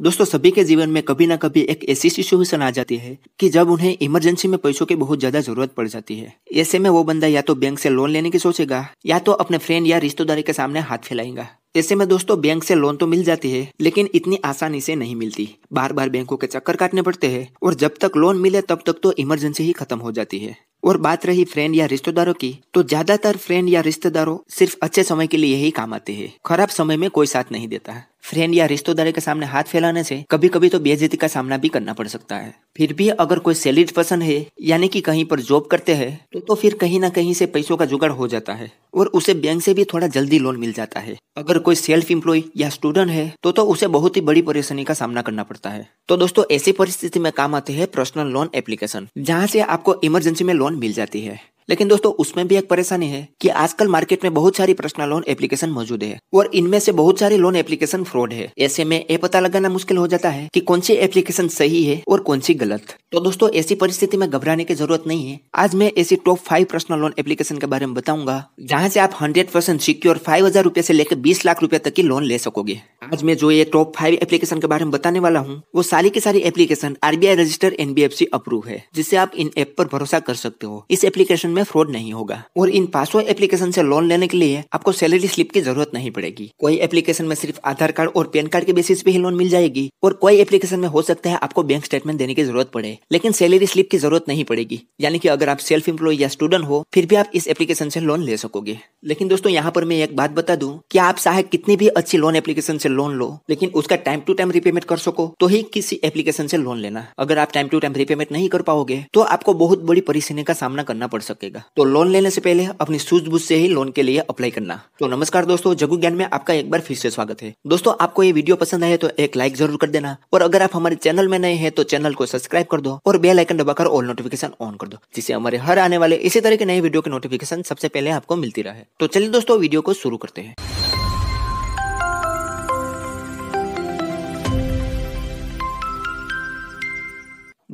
दोस्तों सभी के जीवन में कभी ना कभी एक ऐसी सिचुएशन आ जाती है कि जब उन्हें इमरजेंसी में पैसों की बहुत ज्यादा जरूरत पड़ जाती है ऐसे में वो बंदा या तो बैंक से लोन लेने की सोचेगा या तो अपने फ्रेंड या रिश्तेदारी के सामने हाथ फैलाएगा ऐसे में दोस्तों बैंक से लोन तो मिल जाती है लेकिन इतनी आसानी से नहीं मिलती बार बार बैंकों के चक्कर काटने पड़ते हैं और जब तक लोन मिले तब तक तो इमरजेंसी ही खत्म हो जाती है और बात रही फ्रेंड या रिश्तेदारों की तो ज्यादातर फ्रेंड या रिश्तेदारों सिर्फ अच्छे समय के लिए ही काम आते हैं खराब समय में कोई साथ नहीं देता फ्रेंड या रिश्तेदारी के सामने हाथ फैलाने से कभी कभी तो बेजती का सामना भी करना पड़ सकता है फिर भी अगर कोई सैलरी पर्सन है यानी कि कहीं पर जॉब करते हैं तो, तो फिर कहीं ना कहीं से पैसों का जुगाड़ हो जाता है और उसे बैंक से भी थोड़ा जल्दी लोन मिल जाता है अगर कोई सेल्फ एम्प्लॉय या स्टूडेंट है तो तो उसे बहुत ही बड़ी परेशानी का सामना करना पड़ता है तो दोस्तों ऐसी परिस्थिति में काम आते हैं पर्सनल लोन एप्लीकेशन जहाँ से आपको इमरजेंसी में लोन मिल जाती है लेकिन दोस्तों उसमें भी एक परेशानी है कि आजकल मार्केट में बहुत सारी पर्सनल लोन एप्लीकेशन मौजूद है और इनमें से बहुत सारी लोन एप्लीकेशन फ्रॉड है ऐसे में ये पता लगाना मुश्किल हो जाता है कि कौन सी एप्लीकेशन सही है और कौन सी गलत तो दोस्तों ऐसी परिस्थिति में घबराने की जरूरत नहीं है आज मैं ऐसी top five personal loan application के बारे में बताऊंगा जहाँ से आप हंड्रेड परसेंट सिक्योर फाइव हजार रूपए से लेकर बीस लाख रूपए तक की लोन ले सकोगे आज मैं जो ये टॉप फाइव एप्लीकेशन के बारे में बताने वाला हूँ वो सारी की सारी application RBI register NBFC approve है जिससे आप इन ऐप पर भरोसा कर सकते हो इस एप्लीकेशन में फ्रॉड नहीं होगा और इन पांचों एप्लीकेशन से लोन लेने के लिए आपको सैलरी स्लिप की जरूरत नहीं पड़ेगी कोई एप्लीकेशन में सिर्फ आधार कार्ड और पैन कार्ड के बेसिस पे ही लोन मिल जाएगी और कोई एप्लीकेशन में हो सकता है आपको बैंक स्टेटमेंट देने की जरूरत पड़े लेकिन सैलरी स्लिप की जरूरत नहीं पड़ेगी यानी कि अगर आप सेल्फ एम्प्लॉय या स्टूडेंट हो फिर भी आप इस एप्लीकेशन से लोन ले सकोगे लेकिन दोस्तों यहाँ पर मैं एक बात बता दूं कि आप चाहे कितनी भी अच्छी लोन एप्लीकेशन से लोन लोन लो लेकिन उसका टाइम टू टाइम रिपेमेंट कर सको तो ही किसी एप्लीकेशन से लोन लेना अगर आप टाइम टू टाइम रिपेमेंट नहीं कर पाओगे तो आपको बहुत बड़ी परेशानी का सामना करना पड़ सकेगा तो लोन लेने से पहले अपनी सूझबूझ से ही लोन के लिए अप्लाई करना तो नमस्कार दोस्तों जगू ज्ञान में आपका एक बार फिर से स्वागत है दोस्तों आपको ये वीडियो पसंद आए तो एक लाइक जरूर कर देना और अगर आप हमारे चैनल में नए हैं तो चैनल को सब्सक्राइब कर दो और बेल आइकन दबाकर ऑल नोटिफिकेशन ऑन कर दो जिससे हमारे हर आने वाले इसी तरह के नए वीडियो के नोटिफिकेशन सबसे पहले आपको मिलती रहे तो चलिए दोस्तों वीडियो को शुरू करते हैं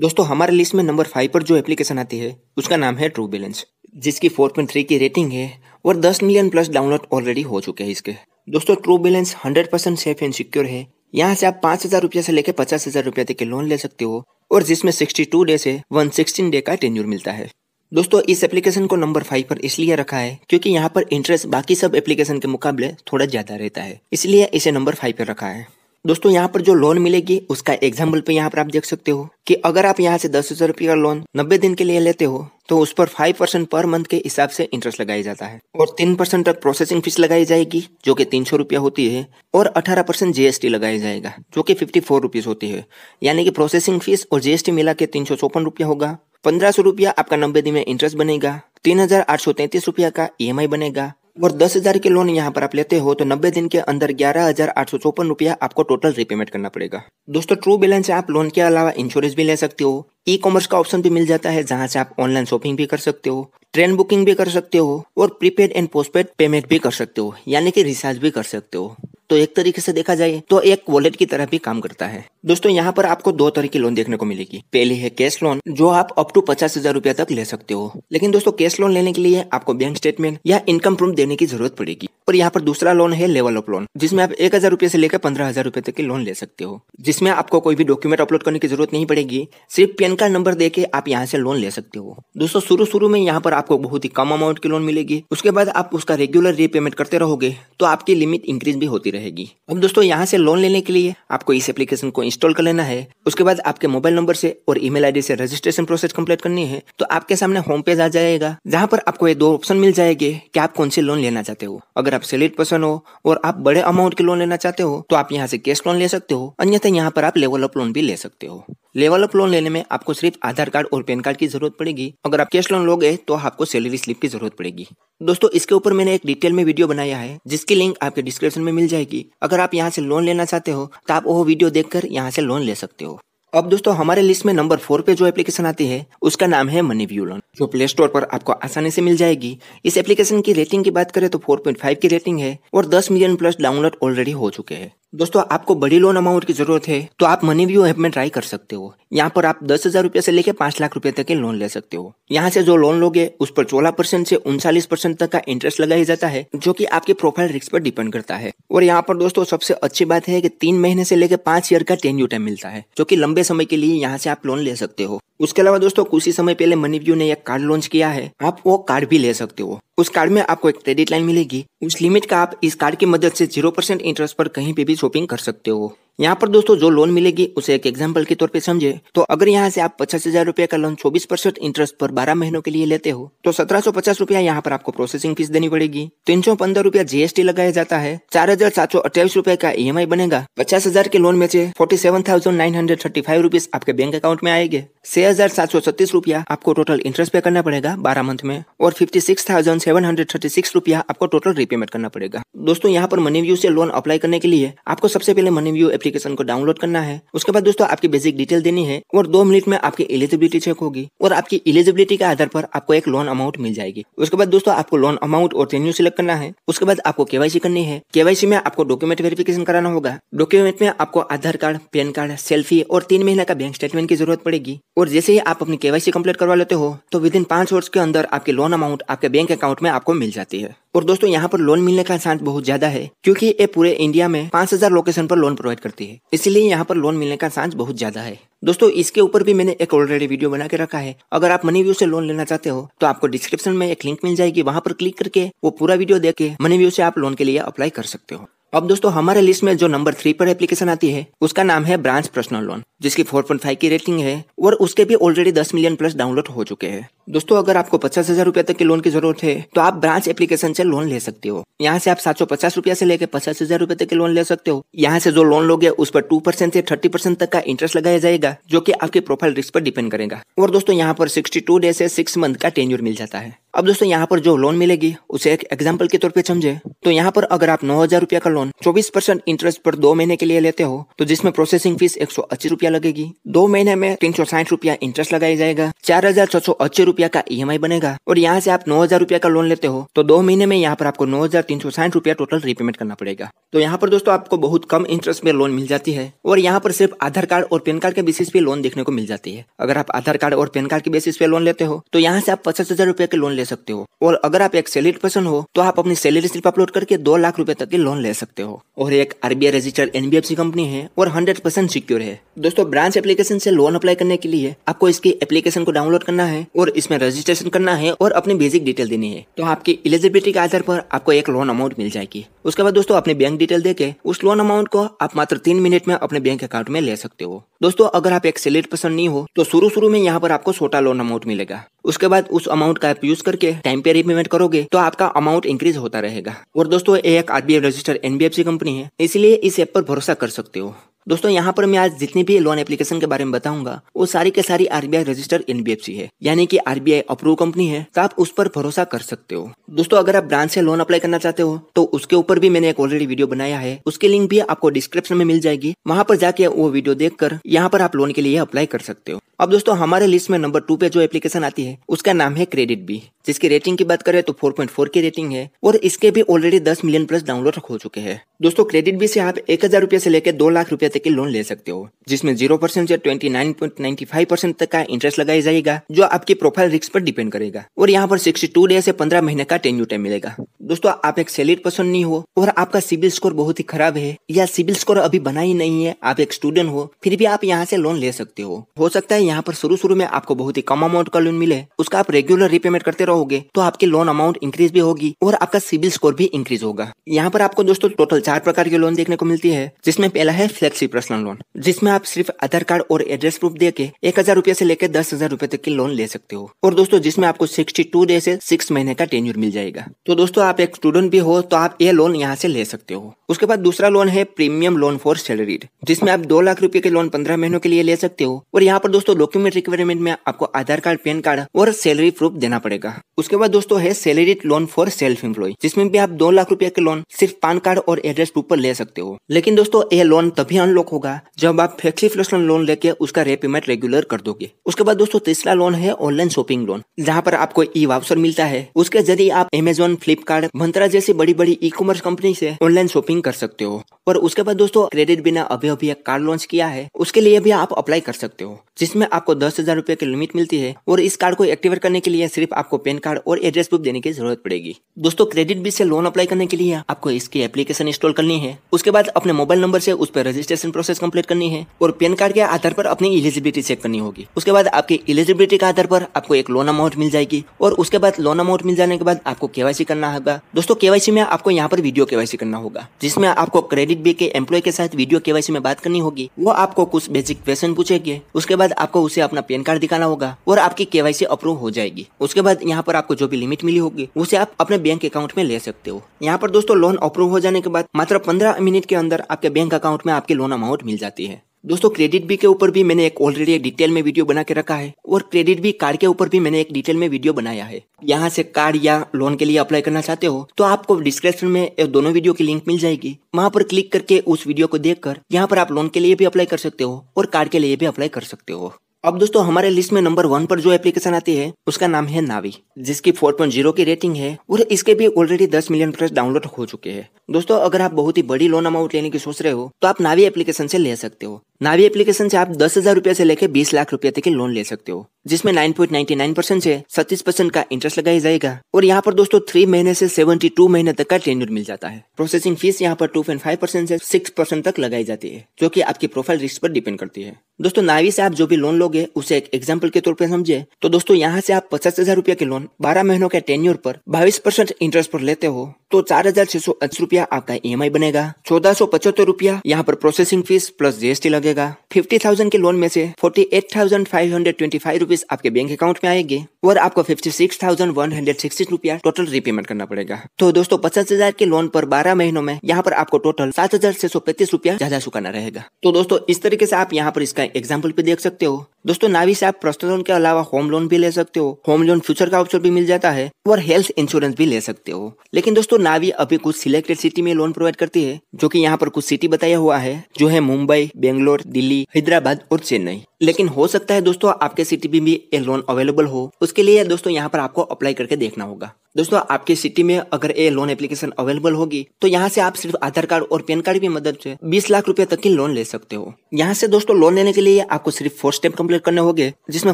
दोस्तों हमारे लिस्ट में नंबर फाइव पर जो एप्लीकेशन आती है उसका नाम है ट्रू बैलेंस जिसकी फोर पॉइंट थ्री की रेटिंग है और दस मिलियन प्लस डाउनलोड ऑलरेडी हो चुके हैं इसके दोस्तों True Balance hundred percent safe and secure है यहाँ से आप पांच हजार रुपया से लेकर पचास हजार रुपया तक के लोन ले सकते हो और जिसमें टू डे से सिक्सटीन डे का टेन्यूर मिलता है दोस्तों इस एप्लीकेशन को नंबर फाइव पर इसलिए रखा है क्योंकि यहाँ पर इंटरेस्ट बाकी सब एप्लीकेशन के मुकाबले थोड़ा ज्यादा रहता है इसलिए इसे नंबर फाइव पर रखा है दोस्तों यहाँ पर जो लोन मिलेगी उसका एग्जाम्पल पे यहाँ पर आप देख सकते हो कि अगर आप यहाँ से दस हजार रुपये का लोन नब्बे दिन के लिए लेते हो तो उस पर फाइव परसेंट पर मंथ के हिसाब से इंटरेस्ट लगाया जाता है और तीन परसेंट तक प्रोसेसिंग फीस लगाई जाएगी जो कि तीन सौ रुपया होती है और अठारह परसेंट जीएसटी लगाया जाएगा जो कि फिफ्टी फोर रुपीज होती है यानी कि प्रोसेसिंग फीस और जीएसटी मिला के तीन सौ चौपन रुपया होगा पंद्रह सौ रुपया आपका नब्बे दिन में इंटरेस्ट बनेगा तीन हजार आठ सौ तैतीस रुपया का ई e बनेगा और दस हजार के लोन यहाँ पर आप लेते हो तो नब्बे दिन के अंदर ग्यारह हजार आठ सौ चौपन रुपया आपको टोटल रिपेमेंट करना पड़ेगा दोस्तों ट्रू बैलेंस से आप लोन के अलावा इंश्योरेंस भी ले सकते हो ई कॉमर्स का ऑप्शन भी मिल जाता है जहाँ से आप ऑनलाइन शॉपिंग भी कर सकते हो ट्रेन बुकिंग भी कर सकते हो और प्रीपेड एंड पोस्टपेड पेमेंट भी कर सकते हो यानी कि रिचार्ज भी कर सकते हो तो एक तरीके से देखा जाए तो एक वॉलेट की तरह भी काम करता है दोस्तों यहाँ पर आपको दो तरह की लोन देखने को मिलेगी पहली है कैश लोन जो आप अप टू पचास हजार रूपया तक ले सकते हो लेकिन दोस्तों कैश लोन लेने के लिए आपको बैंक स्टेटमेंट या इनकम प्रूफ देने की जरूरत पड़ेगी और यहाँ पर दूसरा लोन है लेवल ऑफ लोन जिसमें आप एक हजार रुपये से लेकर पंद्रह हजार रूपए तक की लोन ले सकते हो जिसमें आपको कोई भी डॉक्यूमेंट अपलोड करने की जरूरत नहीं पड़ेगी सिर्फ पैन कार्ड नंबर देके आप यहाँ से लोन ले सकते हो दोस्तों शुरू शुरू में यहाँ पर आपको बहुत ही कम अमाउंट की लोन मिलेगी उसके बाद आप उसका रेगुलर रीपेमेंट करते रहोगे तो आपकी लिमिट इंक्रीज भी होती रहेगी रहेगी अब दोस्तों यहाँ से लोन लेने के लिए आपको इस एप्लीकेशन को इंस्टॉल कर लेना है उसके बाद आपके मोबाइल नंबर से और ईमेल आईडी से रजिस्ट्रेशन प्रोसेस कंप्लीट करनी है तो आपके सामने होम पेज आ जाएगा जहाँ पर आपको ये दो ऑप्शन मिल जाएंगे की आप कौन से लोन लेना चाहते हो अगर आप सेलिड पर्सन हो और आप बड़े अमाउंट के लोन लेना चाहते हो तो आप यहाँ से कैश लोन ले सकते हो अन्यथा यहाँ पर आप लेवल अप लोन भी ले सकते हो लेवल अप लोन लेने में आपको सिर्फ आधार कार्ड और पैन कार्ड की जरूरत पड़ेगी अगर आप कैश लोन लोगे तो आपको सैलरी स्लिप की जरूरत पड़ेगी दोस्तों इसके ऊपर मैंने एक डिटेल में वीडियो बनाया है जिसकी लिंक आपके डिस्क्रिप्शन में मिल जाएगी की अगर आप यहाँ से लोन लेना चाहते हो तो आप वो वीडियो देख कर यहाँ से लोन ले सकते हो अब दोस्तों हमारे लिस्ट में नंबर फोर पे जो एप्लीकेशन आती है उसका नाम है मनी व्यू लोन जो प्ले स्टोर पर आपको आसानी से मिल जाएगी इस एप्लीकेशन की रेटिंग की बात करें तो 4.5 की रेटिंग है और 10 मिलियन प्लस डाउनलोड ऑलरेडी हो चुके हैं दोस्तों आपको बड़ी लोन अमाउंट की जरूरत है तो आप मनी व्यू ऐप में ट्राई कर सकते हो यहाँ पर आप दस हजार रूपए से लेकर पांच लाख रुपए तक के लोन ले सकते हो यहाँ से जो लोन लोगे उस पर सोलह परसेंट से उनचालीस परसेंट तक का इंटरेस्ट लगाया जाता है जो की आपके प्रोफाइल रिस्क पर डिपेंड करता है और यहाँ पर दोस्तों सबसे अच्छी बात है की तीन महीने से लेकर पांच ईयर का टेन यू टाइम मिलता है जो की लंबे समय के लिए यहाँ से आप लोन ले सकते हो उसके अलावा दोस्तों कुछ ही समय पहले मनी व्यू ने एक कार्ड लॉन्च किया है आप वो कार्ड भी ले सकते हो उस कार्ड में आपको एक क्रेडिट लाइन मिलेगी उस लिमिट का आप इस कार्ड की मदद से जीरो परसेंट इंटरेस्ट पर कहीं पे भी शॉपिंग कर सकते हो यहाँ पर दोस्तों जो लोन मिलेगी उसे एक एग्जाम्पल के तौर पे समझे तो अगर यहाँ से आप पचास हजार रुपए का लोन चौबीस परसेंट इंटरेस्ट पर बारह महीनों के लिए लेते हो तो सत्रह सौ पचास रुपया यहाँ पर आपको प्रोसेसिंग फीस देनी पड़ेगी तीन सौ पंद्रह रुपया जीएसटी लगाया जाता है चार हजार सात सौ अट्ठाईस रुपए का ई e बनेगा पचास हजार के लोन में से forty seven thousand nine hundred thirty five rupees आपके बैंक अकाउंट में आएंगे छह हजार सात सौ छत्तीस रुपया आपको टोटल इंटरेस्ट पे करना पड़ेगा बारह मंथ में और fifty six thousand seven hundred thirty six रुपया आपको टोटल रिपेमेंट करना पड़ेगा दोस्तों यहाँ पर मनी व्यू से लोन अप्लाई करने के लिए आपको सबसे पहले मनी व्यू एप्लीकेशन को डाउनलोड करना है उसके बाद दोस्तों आपकी बेसिक डिटेल देनी है और दो मिनट में आपकी एलिजिबिलिटी चेक होगी और आपकी एलिजिबिलिटी के आधार पर आपको एक लोन अमाउंट मिल जाएगी उसके बाद दोस्तों आपको लोन अमाउंट और टेन्यू सिलेक्ट करना है उसके बाद आपको केवाईसी करनी है केवाईसी में आपको डॉक्यूमेंट वेरिफिकेशन कराना होगा डॉक्यूमेंट में आपको Aadhaar card PAN card selfie और तीन महीने का बैंक स्टेटमेंट की जरूरत पड़ेगी और जैसे ही आप अपनी केवाईसी कम्प्लीट करवा लेते हो तो विद इन पांच वर्ष के अंदर आपकी लोन अमाउंट आपके बैंक अकाउंट में आपको मिल जाती है और दोस्तों यहाँ पर लोन मिलने का चांस बहुत ज्यादा है क्योंकि ये पूरे इंडिया में 5000 लोकेशन पर लोन प्रोवाइड करती है इसलिए यहाँ पर लोन मिलने का चांस बहुत ज्यादा है दोस्तों इसके ऊपर भी मैंने एक ऑलरेडी वीडियो बना के रखा है अगर आप मनी व्यू से लोन लेना चाहते हो तो आपको डिस्क्रिप्शन में एक लिंक मिल जाएगी वहाँ पर क्लिक करके वो पूरा वीडियो देख के मनी व्यू से आप लोन के लिए अप्लाई कर सकते हो अब दोस्तों हमारे लिस्ट में जो नंबर थ्री पर एप्लीकेशन आती है उसका नाम है ब्रांच पर्सनल लोन जिसकी 4.5 की रेटिंग है और उसके भी ऑलरेडी 10 मिलियन प्लस डाउनलोड हो चुके हैं दोस्तों अगर आपको पचास हजार रूपया तक के लोन की जरूरत है तो आप ब्रांच एप्लीकेशन से लोन ले सकते हो यहाँ से आप सात सौ पचास रूपया से लेकर पचास हजार रूपए तक के लोन ले सकते हो यहाँ से जो लोन लोगे उस पर टू परसेंट से थर्टी परसेंट तक का इंटरेस्ट लगाया जाएगा जो की आपके प्रोफाइल रिस्क पर डिपेंड करेगा और दोस्तों यहाँ पर सिक्सटी टू डे से सिक्स मंथ का टेन्यूर मिल जाता है अब दोस्तों यहाँ पर जो लोन मिलेगी उसे एक एग्जाम्पल के तौर पर समझे तो यहाँ पर अगर आप नौ हजार रूपया का लोन 24 परसेंट इंटरेस्ट पर दो महीने के लिए लेते हो तो जिसमें प्रोसेसिंग फीस एक सौ रुपया लगेगी दो महीने में तीन सौ साठ रुपया इंटरेस्ट लगाया जाएगा चार हजार छह सौ रुपया का ई e बनेगा और यहाँ से आप नौ हजार रुपया का लोन लेते हो तो दो महीने में यहाँ पर आपको नौ हजार तीन सौ साठ रुपया टोटल रिपेमेंट करना पड़ेगा तो यहाँ पर दोस्तों आपको बहुत कम इंटरेस्ट में लोन मिल जाती है और यहाँ पर सिर्फ आधार कार्ड और पैन कार्ड के बेसिस पे लोन देखने को मिल जाती है अगर आप आधार कार्ड और पैन कार्ड के बेसिस पे लोन लेते हो तो यहाँ से आप पचास हजार रूपए के लोन ले सकते हो और अगर आप एक सैलरी पर्सन हो तो आप अपनी सैलरी स्लिप अपलोड करके दो लाख रूपए तक के लोन ले सकते सकते हो और एक आरबीआई रजिस्टर्ड एनबीएफसी कंपनी है और हंड्रेड परसेंट सिक्योर है दोस्तों ब्रांच एप्लीकेशन से लोन अप्लाई करने के लिए आपको इसकी एप्लीकेशन को डाउनलोड करना है और इसमें रजिस्ट्रेशन करना है और अपनी बेसिक डिटेल देनी है तो आपकी एलिजिबिलिटी के आधार पर आपको एक लोन अमाउंट मिल जाएगी उसके बाद दोस्तों अपने बैंक डिटेल देके उस लोन अमाउंट को आप मात्र तीन मिनट में अपने बैंक अकाउंट में ले सकते हो दोस्तों अगर आप एक सेलेक्ट पर्सन नहीं हो तो शुरू शुरू में यहाँ पर आपको छोटा लोन अमाउंट मिलेगा उसके बाद उस अमाउंट का ऐप यूज करके टाइम पे रिपेमेंट करोगे तो आपका अमाउंट इंक्रीज होता रहेगा और दोस्तों एक आरबीआई रजिस्टर एनबीएफसी कंपनी है इसलिए इस ऐप पर भरोसा कर सकते हो दोस्तों यहाँ पर मैं आज जितनी भी लोन एप्लीकेशन के बारे में बताऊंगा वो सारी के सारी आरबीआई रजिस्टर्ड एनबीएफसी है यानी कि आरबीआई अप्रूव कंपनी है तो आप उस पर भरोसा कर सकते हो दोस्तों अगर आप ब्रांच से लोन अप्लाई करना चाहते हो तो उसके ऊपर भी मैंने एक ऑलरेडी वीडियो बनाया है उसके लिंक भी आपको डिस्क्रिप्शन में मिल जाएगी वहाँ पर जाके वो वीडियो देखकर यहाँ पर आप लोन के लिए अप्लाई कर सकते हो अब दोस्तों हमारे लिस्ट में नंबर टू पे जो एप्लीकेशन आती है उसका नाम है क्रेडिट बी जिसकी रेटिंग की बात करें तो 4.4 की रेटिंग है और इसके भी ऑलरेडी 10 मिलियन प्लस डाउनलोड हो चुके हैं दोस्तों क्रेडिट बी से आप एक हजार रूपए से लेकर दो लाख रूपये पैसे के लोन ले सकते हो जिसमें जीरो परसेंट या twenty nine point ninety five percent तक का इंटरेस्ट लगाया जाएगा जो आपके प्रोफाइल रिस्क पर डिपेंड करेगा और यहाँ पर सिक्सटी टू डे से पंद्रह महीने का टेन यू टाइम मिलेगा दोस्तों आप एक सैलरी पर्सन नहीं हो और आपका सिविल स्कोर बहुत ही खराब है या सिविल स्कोर अभी बना ही नहीं है आप एक स्टूडेंट हो फिर भी आप यहाँ से लोन ले सकते हो हो सकता है यहाँ पर शुरू शुरू में आपको बहुत ही कम अमाउंट का लोन मिले उसका आप रेगुलर रिपेमेंट करते रहोगे तो आपके लोन अमाउंट इंक्रीज भी होगी और आपका सिविल स्कोर भी इंक्रीज होगा यहाँ पर आपको दोस्तों टोटल चार प्रकार के लोन देखने को मिलती है जिसमें पहला है फ्लेक्सी पर्सनल लोन जिसमें आप सिर्फ आधार कार्ड और एड्रेस प्रूफ दे के एक हजार रूपए ऐसी लेकर दस हजार रूपए तक की लोन ले सकते हो और दोस्तों जिसमें आपको सिक्सटी टू डे से सिक्स महीने का टेन्यूर मिल जाएगा तो दोस्तों आप एक स्टूडेंट भी हो तो आप ये लोन यहाँ से ले सकते हो उसके बाद दूसरा लोन है प्रीमियम लोन फॉर सैलरीड जिसमें आप दो लाख रूपए के लोन पंद्रह महीनों के लिए ले सकते हो और यहाँ पर दोस्तों डॉक्यूमेंट रिक्वायरमेंट में आपको आधार कार्ड पैन कार्ड और सैलरी प्रूफ देना पड़ेगा उसके बाद दोस्तों है salaried loan for self employ जिसमें भी आप दो लाख रूपये के लोन सिर्फ पान कार्ड और एड्रेस प्रूफ पर ले सकते हो लेकिन दोस्तों ये लोन तभी अनलॉक होगा जब आप फ्लेक्सी फ्लेक्सन लोन लेके उसका रेपेमेंट रेगुलर कर दोगे उसके बाद दोस्तों तीसरा लोन है ऑनलाइन शॉपिंग लोन जहाँ पर आपको ई वाउचर मिलता है उसके जरिए आप एमेजोन फ्लिपकार्ट मंत्रा जैसी बड़ी बड़ी ई कॉमर्स कंपनी से ऑनलाइन शॉपिंग कर सकते हो और उसके बाद दोस्तों क्रेडिट बिना अभी अभी एक कार्ड लॉन्च किया है उसके लिए भी आप अप्लाई कर सकते हो जिसमें आपको दस हजार रूपए की लिमिट मिलती है और इस कार्ड को एक्टिवेट करने के लिए सिर्फ आपको पैन कार्ड और एड्रेस प्रूफ देने की जरूरत पड़ेगी दोस्तों क्रेडिट बिल से लोन अप्लाई करने के लिए आपको इसकी एप्लीकेशन इंस्टॉल करनी है उसके बाद अपने मोबाइल नंबर से उस पर रजिस्टर रजिस्ट्रेशन प्रोसेस कंप्लीट करनी है और पैन कार्ड के आधार पर अपनी एलिजिबिलिटी चेक करनी होगी उसके बाद आपकी एलिजिबिलिटी के आधार पर आपको एक लोन अमाउंट मिल जाएगी और उसके बाद लोन अमाउंट मिल जाने के बाद आपको केवाईसी करना होगा दोस्तों केवाईसी में आपको यहाँ पर वीडियो केवाईसी करना होगा जिसमें आपको क्रेडिट बी के एम्प्लॉय के साथ वीडियो केवाईसी में बात करनी होगी वो आपको कुछ बेसिक क्वेश्चन पूछेगी उसके बाद आपको उसे अपना पैन कार्ड दिखाना होगा और आपकी केवाईसी अप्रूव हो जाएगी उसके बाद यहाँ पर आपको जो भी लिमिट मिली होगी उसे आप अपने बैंक अकाउंट में ले सकते हो यहाँ पर दोस्तों लोन अप्रूव हो जाने के बाद मात्र पंद्रह मिनट के अंदर आपके बैंक अकाउंट में आपके लोन लोन अमाउंट मिल जाती है दोस्तों क्रेडिट बी के ऊपर भी मैंने एक ऑलरेडी एक डिटेल में वीडियो बना के रखा है और क्रेडिट बी कार्ड के ऊपर भी मैंने एक डिटेल में वीडियो बनाया है यहाँ से कार्ड या लोन के लिए अप्लाई करना चाहते हो तो आपको डिस्क्रिप्शन में दोनों वीडियो की लिंक मिल जाएगी वहाँ पर क्लिक करके उस वीडियो को देख कर यहाँ पर आप लोन के लिए भी अप्लाई कर सकते हो और कार्ड के लिए भी अप्लाई कर सकते हो अब दोस्तों हमारे लिस्ट में नंबर वन पर जो एप्लीकेशन आती है उसका नाम है नावी जिसकी 4.0 की रेटिंग है और इसके भी ऑलरेडी 10 मिलियन प्लस डाउनलोड हो चुके हैं दोस्तों अगर आप बहुत ही बड़ी लोन अमाउंट लेने की सोच रहे हो तो आप नावी एप्लीकेशन से ले सकते हो नावी एप्लीकेशन से आप दस हजार रुपए से लेकर बीस लाख रुपए तक के लोन ले सकते हो जिसमें नाइन पॉइंट नाइन परसेंट से 37 परसेंट का इंटरेस्ट लगाया जाएगा और यहाँ पर दोस्तों थ्री महीने से टू महीने तक का टेन्यूर मिल जाता है प्रोसेसिंग फीस यहाँ पर टू पॉइंट फाइव परसेंट से सिक्स परसेंट तक लगाई जाती है जो की आपकी प्रोफाइल रिस्क पर डिपेंड करती है दोस्तों नावी से आप जो भी लोन लोगे उसे एक एग्जाम्पल के तौर पर समझे तो दोस्तों यहाँ से आप पचास हजार रूपया के लोन बारह महीनों के टेन्यूर पर बाईस परसेंट इंटरेस्ट पर लेते हो तो चार हजार छह सौ अस्सी रूपया आपका ई एम आई बनेगा चौदह सौ पचहत्तर रूपया यहाँ पर प्रोसेसिंग फीस प्लस जीएसटी लगेगा लगेगा फिफ्टी थाउजेंड के लोन में से forty eight thousand five hundred twenty five rupees आपके बैंक अकाउंट में आएगी और आपको fifty six thousand one hundred sixty रुपया टोटल रीपेमेंट करना पड़ेगा तो दोस्तों पचास हजार के लोन पर बारह महीनों में यहाँ पर आपको टोटल सात हजार छह सौ पैंतीस रुपया ज्यादा चुकाना रहेगा तो दोस्तों इस तरीके से आप यहाँ पर इसका एग्जाम्पल भी देख सकते हो दोस्तों नावी से आप पर्सनल लोन के अलावा होम लोन भी ले सकते हो होम लोन फ्यूचर का ऑप्शन भी मिल जाता है और हेल्थ इंश्योरेंस भी ले सकते हो लेकिन दोस्तों नावी अभी कुछ सिलेक्टेड सिटी में लोन प्रोवाइड करती है जो की यहाँ पर कुछ सिटी बताया हुआ है जो है मुंबई बेंगलोर दिल्ली हैदराबाद और चेन्नई लेकिन हो सकता है दोस्तों आपके सिटी में भी ये लोन अवेलेबल हो उसके लिए दोस्तों यहाँ पर आपको अप्लाई करके देखना होगा दोस्तों आपके सिटी में अगर ये लोन एप्लीकेशन अवेलेबल होगी तो यहाँ से आप सिर्फ आधार कार्ड और पैन कार्ड की मदद से 20 लाख रुपए तक की लोन ले सकते हो यहाँ से दोस्तों लोन लेने के लिए आपको सिर्फ फोर स्टेप कम्प्लीट करने होंगे जिसमें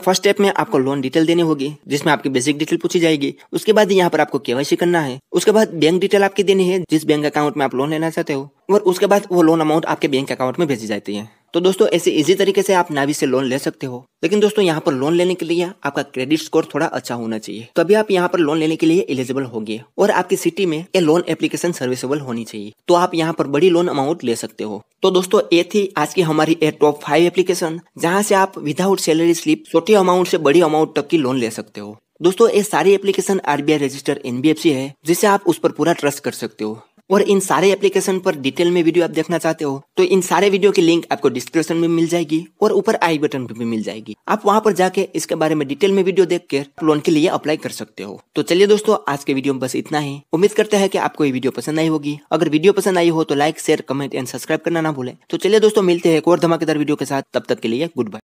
फर्स्ट स्टेप में आपको लोन डिटेल देनी होगी जिसमें आपकी बेसिक डिटेल पूछी जाएगी उसके बाद यहाँ पर आपको केवाईसी करना है उसके बाद बैंक डिटेल आपकी देनी है जिस बैंक अकाउंट में आप लोन लेना चाहते हो और उसके बाद वो लोन अमाउंट आपके बैंक अकाउंट में भेजी जाती है तो दोस्तों ऐसे इजी तरीके से आप नावी से लोन ले सकते हो लेकिन दोस्तों यहाँ पर लोन लेने के लिए आपका क्रेडिट स्कोर थोड़ा अच्छा होना चाहिए तभी आप यहाँ पर लोन लेने के लिए एलिजिबल होगी और आपकी सिटी में ये लोन एप्लीकेशन सर्विसेबल होनी चाहिए तो आप यहाँ पर बड़ी लोन अमाउंट ले सकते हो तो दोस्तों ये थी आज की हमारी टॉप फाइव एप्लीकेशन जहाँ से आप विदाउट सैलरी स्लिप छोटे अमाउंट से बड़ी अमाउंट तक की लोन ले सकते हो दोस्तों ये सारी एप्लीकेशन आरबीआई रजिस्टर एनबीएफसी है जिसे आप उस पर पूरा ट्रस्ट कर सकते हो और इन सारे एप्लीकेशन पर डिटेल में वीडियो आप देखना चाहते हो तो इन सारे वीडियो की लिंक आपको डिस्क्रिप्शन में मिल जाएगी और ऊपर आई बटन पे भी मिल जाएगी आप वहां पर जाके इसके बारे में डिटेल में वीडियो देख कर लोन के लिए अप्लाई कर सकते हो तो चलिए दोस्तों आज के वीडियो में बस इतना ही उम्मीद करते हैं कि आपको ये वीडियो पसंद आई होगी अगर वीडियो पसंद आई हो तो like share comment and subscribe करना ना भूले तो चलिए दोस्तों मिलते हैं एक और धमाकेदार वीडियो के साथ तब तक के लिए गुड बाय